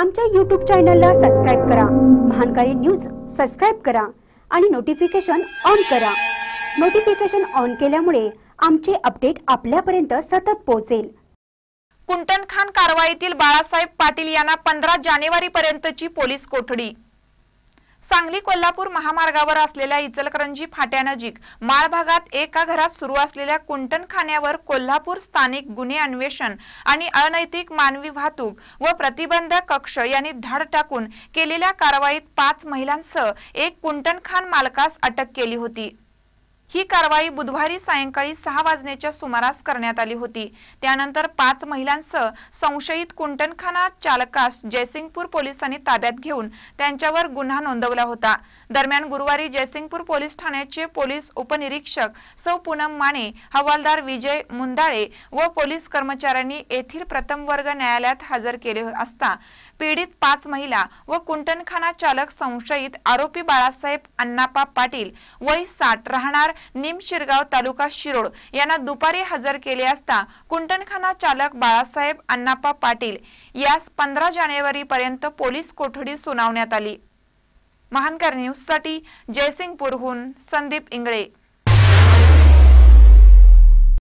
आमच्या यूट्यूब चॅनलला सबस्क्राईब करा महानकारी न्यूज सबस्क्राईब करा आणि नोटिफिकेशन ऑन करा नोटिफिकेशन ऑन केल्यामुळे आमचे अपडेट आपल्यापर्यंत सतत पोहोचेल कुंटन खान कारवाईतील बाळासाहेब पाटील यांना पंधरा पर्यंतची पोलीस कोठडी सांगली कोल्हापूर महामार्गावर असलेल्या इचलकरंजी फाट्यानजीक माळ भागात एका घरात सुरू असलेल्या कुंटन खाण्यावर कोल्हापूर स्थानिक गुन्हे अन्वेषण आणि अनैतिक मानवी वाहतूक व प्रतिबंध कक्ष यांनी धाड टाकून केलेल्या कारवाईत पाच महिलांसह एक कुंटन मालकास अटक केली होती ही कारवाई बुधवारी सायंकाळी सहा वाजण्याच्या सुमारास करण्यात आली होती त्यानंतर पाच महिलांसह संशयित कुंटनखाना चालकास जयसिंगपूर पोलिसांनी ताब्यात घेऊन त्यांच्यावर गुन्हा नोंदवला होता दरम्यान गुरुवारी जयसिंगपूर पोलीस ठाण्याचे पोलीस उपनिरीक्षक सौ पूनम माने हवालदार विजय मुंदाळे व पोलीस कर्मचाऱ्यांनी येथील प्रथम वर्ग न्यायालयात हजर केले असता पीडित पाच महिला व कुंटनखाना चालक संशयित आरोपी बाळासाहेब अण्णापा पाटील वय साठ राहणार निमशिरगाव तालुका शिरोड यांना दुपारी हजर केले असता कुंटणखाना चालक बाळासाहेब अण्णाप्पा पाटील यास पंधरा जानेवारी पर्यंत पोलीस कोठडी सुनावण्यात आली महानकर न्यूज साठी जयसिंगपूरहून संदीप इंगळे